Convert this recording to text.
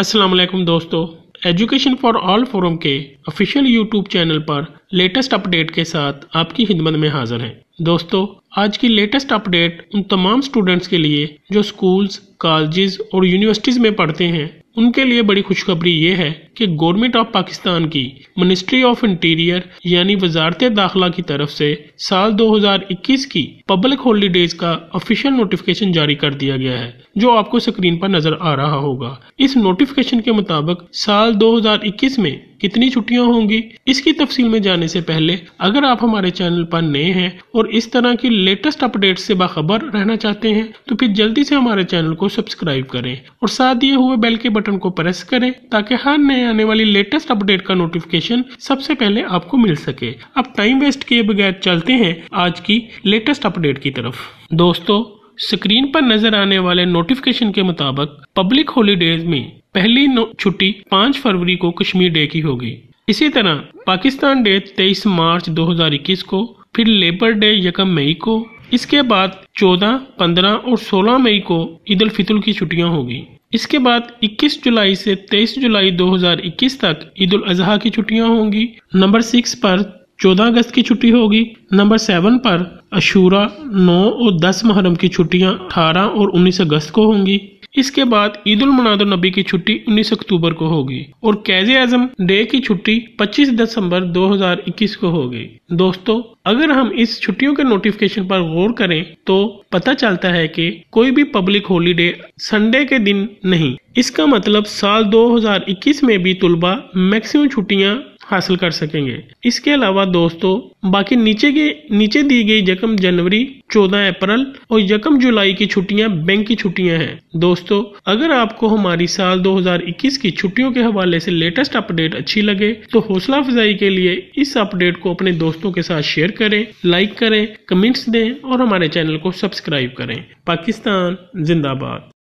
असलम दोस्तों education for all forum के official YouTube channel पर लेटेस्ट अपडेट के साथ आपकी खिदमत में हाजिर हैं दोस्तों आज की लेटेस्ट अपडेट उन तमाम स्टूडेंट्स के लिए जो स्कूल्स कॉलेजेस और यूनिवर्सिटीज़ में पढ़ते हैं उनके लिए बड़ी खुशखबरी ये है कि गवर्नमेंट ऑफ पाकिस्तान की मिनिस्ट्री ऑफ इंटीरियर यानी वजारत दाखिला की तरफ से साल 2021 की पब्लिक हॉलीडेज का ऑफिशियल नोटिफिकेशन जारी कर दिया गया है जो आपको स्क्रीन पर नजर आ रहा होगा इस नोटिफिकेशन के मुताबिक साल 2021 में कितनी छुट्टियां होंगी इसकी तफसील में जाने से पहले अगर आप हमारे चैनल पर नए हैं और इस तरह की लेटेस्ट अपडेट से बाखबर रहना चाहते हैं तो फिर जल्दी से हमारे चैनल को सब्सक्राइब करें और साथ दिए हुए बेल के बटन को प्रेस करें ताकि हर नए नए आने वाली लेटेस्ट अपडेट का नोटिफिकेशन सबसे पहले आपको मिल सके अब टाइम वेस्ट किए बगैर चलते हैं आज की लेटेस्ट अपडेट की तरफ दोस्तों स्क्रीन पर नजर आने वाले नोटिफिकेशन के मुताबिक पब्लिक हॉलीडेज में पहली छुट्टी 5 फरवरी को कश्मीर डे की होगी इसी तरह पाकिस्तान डे 23 मार्च 2021 को फिर लेबर डे यकम मई को इसके बाद 14, 15 और 16 मई को ईद उल फितर की छुट्टियां होगी इसके बाद 21 जुलाई से 23 जुलाई 2021 तक ईद उल अजहा की छुट्टियां होंगी नंबर सिक्स पर 14 अगस्त की छुट्टी होगी नंबर सेवन पर अशूरा 9 और 10 मुहर्रम की छुट्टियां 18 और 19 अगस्त को होंगी इसके बाद ईद उल नबी की छुट्टी 19 अक्टूबर को होगी और कैज आजम डे की छुट्टी 25 दिसंबर 2021 को होगी दोस्तों अगर हम इस छुट्टियों के नोटिफिकेशन पर गौर करें तो पता चलता है कि कोई भी पब्लिक हॉलीडे संडे के दिन नहीं इसका मतलब साल 2021 में भी तुलबा मैक्सिमम छुट्टियां हासिल कर सकेंगे इसके अलावा दोस्तों बाकी नीचे के नीचे दी गई जकम जनवरी 14 अप्रैल और यकम जुलाई की छुट्टियां बैंक की छुट्टियां हैं दोस्तों अगर आपको हमारी साल 2021 की छुट्टियों के हवाले से लेटेस्ट अपडेट अच्छी लगे तो हौसला अफजाई के लिए इस अपडेट को अपने दोस्तों के साथ शेयर करें लाइक करें कमेंट्स दें और हमारे चैनल को सब्सक्राइब करें पाकिस्तान जिंदाबाद